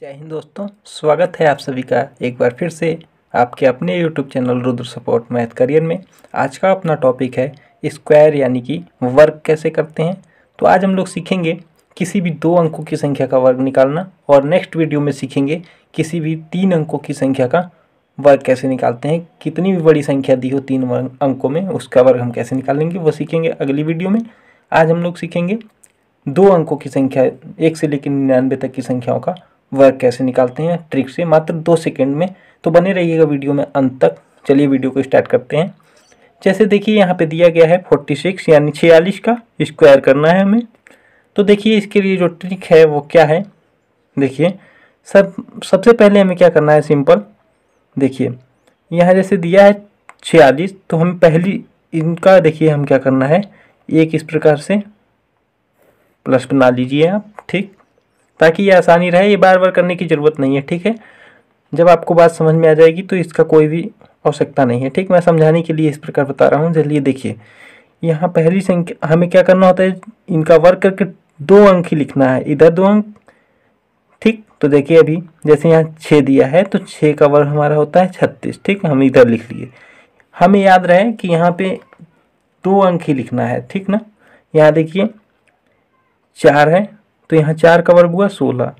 जय हिंद दोस्तों स्वागत है आप सभी का एक बार फिर से आपके अपने YouTube channel Rudra support math career में आज का अपना टॉपिक है स्क्वायर यानी कि वर्ग कैसे करते हैं तो आज हम लोग सीखेंगे किसी भी दो अंकों की संख्या का वर्ग निकालना और नेक्स्ट वीडियो में सीखेंगे किसी भी तीन अंकों की संख्या का वर्ग कैसे निकालते हैं कितनी भी बड़ी संख्या दी हो तीन अंकों में उसका वर्ग हम कैसे निकालेंगे वो सीखेंगे अगली वीडियो में आज हम लोग सीखेंगे दो अंकों की संख्या एक से लेकर निन्यानवे तक की संख्याओं का वर्क कैसे निकालते हैं ट्रिक से मात्र दो सेकेंड में तो बने रहिएगा वीडियो में अंत तक चलिए वीडियो को स्टार्ट करते हैं जैसे देखिए यहाँ पे दिया गया है फोर्टी सिक्स यानी छियालीस का स्क्वायर करना है हमें तो देखिए इसके लिए जो ट्रिक है वो क्या है देखिए सब सबसे पहले हमें क्या करना है सिंपल देखिए यहाँ जैसे दिया है छियालीस तो हम पहली इनका देखिए हम क्या करना है एक इस प्रकार से प्लस बना लीजिए आप ठीक ताकि ये आसानी रहे ये बार बार करने की ज़रूरत नहीं है ठीक है जब आपको बात समझ में आ जाएगी तो इसका कोई भी आवश्यकता नहीं है ठीक मैं समझाने के लिए इस प्रकार बता रहा हूँ चलिए देखिए यहाँ पहली संख्या हमें क्या करना होता है इनका वर्क करके दो अंक ही लिखना है इधर दो अंक ठीक तो देखिए अभी जैसे यहाँ छः दिया है तो छः का वर्ग हमारा होता है छत्तीस ठीक हम इधर लिख लिए हमें याद रहे कि यहाँ पे दो अंक ही लिखना है ठीक ना यहाँ देखिए चार है तो यहाँ चार का वर्ग हुआ सोलह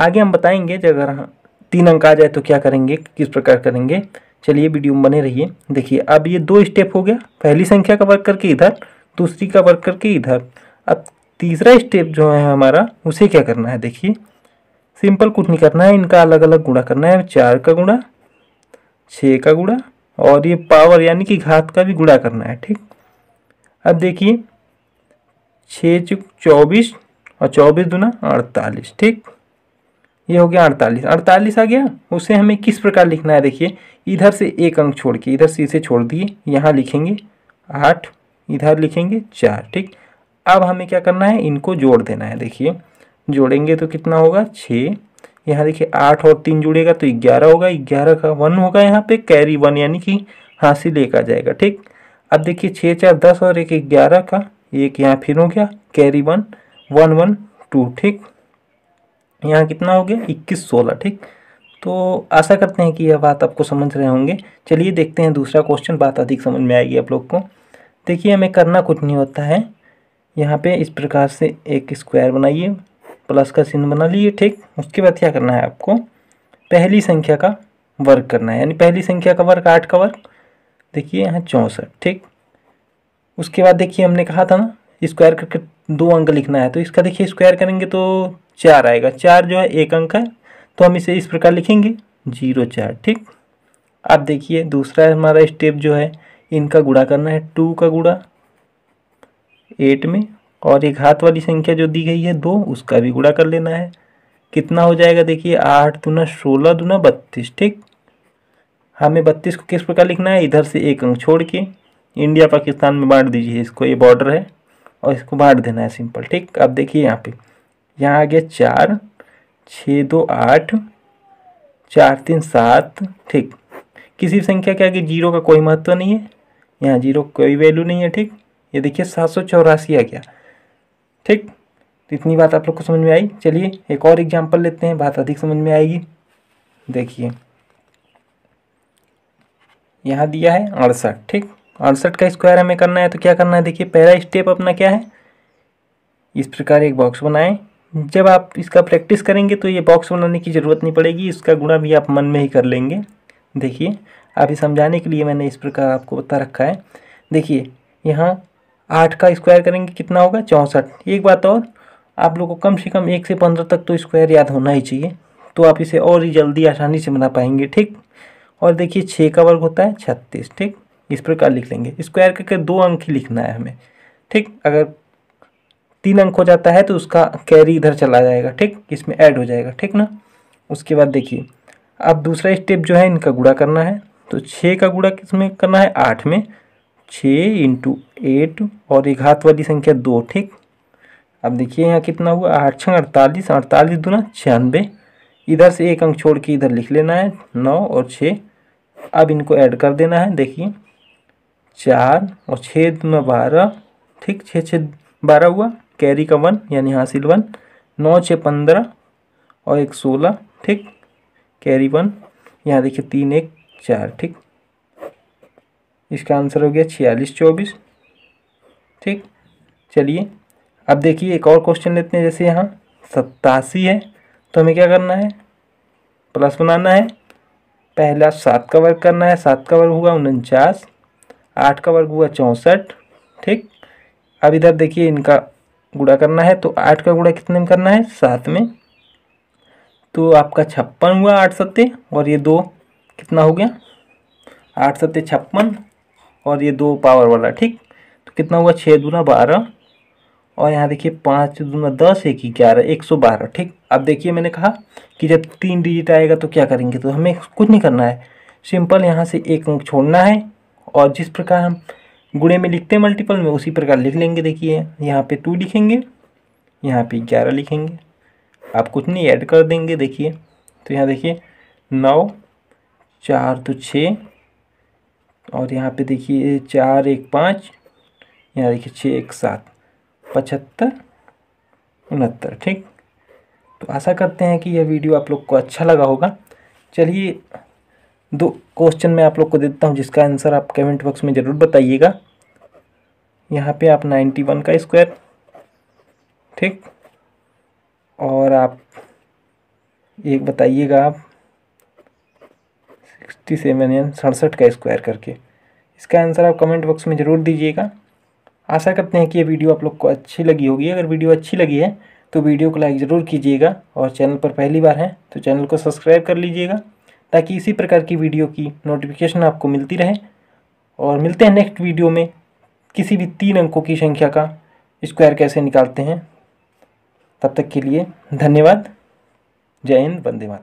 आगे हम बताएंगे जब अगर हाँ, तीन अंक आ जाए तो क्या करेंगे किस प्रकार करेंगे चलिए वीडियो में बने रहिए देखिए अब ये दो स्टेप हो गया पहली संख्या का वर्ग करके इधर दूसरी का वर्ग करके इधर अब तीसरा स्टेप जो है हमारा उसे क्या करना है देखिए सिंपल कुछ नहीं करना है इनका अलग अलग गुणा करना है चार का गुणा छः का गुणा और ये पावर यानी कि घात का भी गुणा करना है ठीक अब देखिए छः चौबीस और चौबीस दूना अड़तालीस ठीक ये हो गया अड़तालीस अड़तालीस आ गया उसे हमें किस प्रकार लिखना है देखिए इधर से एक अंक छोड़ के इधर से इसे छोड़ दिए यहाँ लिखेंगे आठ इधर लिखेंगे चार ठीक अब हमें क्या करना है इनको जोड़ देना है देखिए जोड़ेंगे तो कितना होगा छः यहाँ देखिए आठ और तीन जुड़ेगा तो ग्यारह होगा ग्यारह का वन होगा यहाँ पे कैरी वन यानी कि हाँसी लेकर आ जाएगा ठीक अब देखिए छः चार दस और एक ग्यारह का एक यहाँ फिर हो गया carry one one one two ठीक यहाँ कितना हो गया इक्कीस सोलह ठीक तो आशा करते हैं कि यह बात आपको समझ रहे होंगे चलिए देखते हैं दूसरा क्वेश्चन बात अधिक समझ में आएगी आप लोग को देखिए हमें करना कुछ नहीं होता है यहाँ पे इस प्रकार से एक स्क्वायर बनाइए प्लस का सिन बना लिए ठीक उसके बाद क्या करना है आपको पहली संख्या का वर्ग करना है यानी पहली संख्या का वर्ग आठ का वर्ग देखिए यहाँ चौंसठ ठीक उसके बाद देखिए हमने कहा था ना स्क्वायर करके दो अंक लिखना है तो इसका देखिए स्क्वायर करेंगे तो चार आएगा चार जो है एक अंक है तो हम इसे इस प्रकार लिखेंगे जीरो चार ठीक अब देखिए दूसरा हमारा स्टेप जो है इनका गुड़ा करना है टू का गुड़ा एट में और एक हाथ वाली संख्या जो दी गई है दो उसका भी गुड़ा कर लेना है कितना हो जाएगा देखिए आठ दूना सोलह दूना बत्तीस ठीक हमें बत्तीस को किस प्रकार लिखना है इधर से एक अंक छोड़ के इंडिया पाकिस्तान में बांट दीजिए इसको ये बॉर्डर है और इसको बांट देना है सिंपल ठीक अब देखिए यहाँ पे यहाँ आ गया चार छः दो आठ चार तीन सात ठीक किसी संख्या के आगे जीरो का कोई महत्व नहीं है यहाँ जीरो कोई वैल्यू नहीं है ठीक ये देखिए सात सौ चौरासी आ गया ठीक तो इतनी बात आप लोग को समझ में आई चलिए एक और एग्जाम्पल लेते हैं बात अधिक समझ में आएगी देखिए यहाँ दिया है अड़सठ ठीक अड़सठ का स्क्वायर हमें करना है तो क्या करना है देखिए पहला स्टेप अपना क्या है इस प्रकार एक बॉक्स बनाएं जब आप इसका प्रैक्टिस करेंगे तो ये बॉक्स बनाने की ज़रूरत नहीं पड़ेगी इसका गुणा भी आप मन में ही कर लेंगे देखिए आप ये समझाने के लिए मैंने इस प्रकार आपको बता रखा है देखिए यहाँ आठ का स्क्वायर करेंगे कितना होगा चौंसठ एक बात और आप लोग को कम से कम एक से पंद्रह तक तो स्क्वायर याद होना ही चाहिए तो आप इसे और ही जल्दी आसानी से बना पाएंगे ठीक और देखिए छः का वर्ग होता है छत्तीस ठीक इस प्रकार लिख लेंगे स्क्वायर करके दो अंक ही लिखना है हमें ठीक अगर तीन अंक हो जाता है तो उसका कैरी इधर चला जाएगा ठीक इसमें ऐड हो जाएगा ठीक ना उसके बाद देखिए अब दूसरा स्टेप जो है इनका गुड़ा करना है तो छः का गुड़ा किस में करना है आठ में छः इंटू एट और एक हाथ वाली संख्या दो ठीक अब देखिए यहाँ कितना हुआ आठ छः अड़तालीस अड़तालीस दूना छियानवे इधर से एक अंक छोड़ के इधर लिख लेना है नौ और छः अब इनको ऐड कर देना है देखिए चार और छः में बारह ठीक छः छः बारह हुआ कैरी का वन यानी हासिल वन नौ छः पंद्रह और एक सोलह ठीक कैरी वन यहाँ देखिए तीन एक चार ठीक इसका आंसर हो गया छियालीस चौबीस ठीक चलिए अब देखिए एक और क्वेश्चन लेते हैं जैसे यहाँ सत्तासी है तो हमें क्या करना है प्लस बनाना है पहला सात का वर्ग करना है सात का वर्ग हुआ उनचास आठ का वर्ग हुआ चौंसठ ठीक अब इधर देखिए इनका गुड़ा करना है तो आठ का गुड़ा कितने में करना है सात में तो आपका छप्पन हुआ आठ सत्य और ये दो कितना हो गया आठ सत्य छप्पन और ये दो पावर वाला ठीक तो कितना हुआ छः दूना बारह और यहाँ देखिए पाँच दूना दस एक ही ग्यारह एक सौ बारह ठीक अब देखिए मैंने कहा कि जब तीन डिजिट आएगा तो क्या करेंगे तो हमें कुछ नहीं करना है सिंपल यहाँ से एक अंक छोड़ना है और जिस प्रकार हम गुणे में लिखते हैं मल्टीपल में उसी प्रकार लिख लेंगे देखिए यहाँ पे टू लिखेंगे यहाँ पे ग्यारह लिखेंगे आप कुछ नहीं ऐड कर देंगे देखिए तो यहाँ देखिए नौ चार तो छः और यहाँ पे देखिए चार एक पाँच यहाँ देखिए छः एक सात पचहत्तर उनहत्तर ठीक तो आशा करते हैं कि यह वीडियो आप लोग को अच्छा लगा होगा चलिए दो क्वेश्चन मैं आप लोग को देता हूँ जिसका आंसर आप कमेंट बॉक्स में ज़रूर बताइएगा यहाँ पे आप नाइन्टी वन का स्क्वायर ठीक और आप एक बताइएगा आप सिक्सटी सेवन यानी सड़सठ का स्क्वायर करके इसका आंसर आप कमेंट बॉक्स में ज़रूर दीजिएगा आशा करते हैं कि ये वीडियो आप लोग को अच्छी लगी होगी अगर वीडियो अच्छी लगी है तो वीडियो को लाइक ज़रूर कीजिएगा और चैनल पर पहली बार हैं तो चैनल को सब्सक्राइब कर लीजिएगा ताकि इसी प्रकार की वीडियो की नोटिफिकेशन आपको मिलती रहे और मिलते हैं नेक्स्ट वीडियो में किसी भी तीन अंकों की संख्या का स्क्वायर कैसे निकालते हैं तब तक के लिए धन्यवाद जय हिंद वंदे मातरम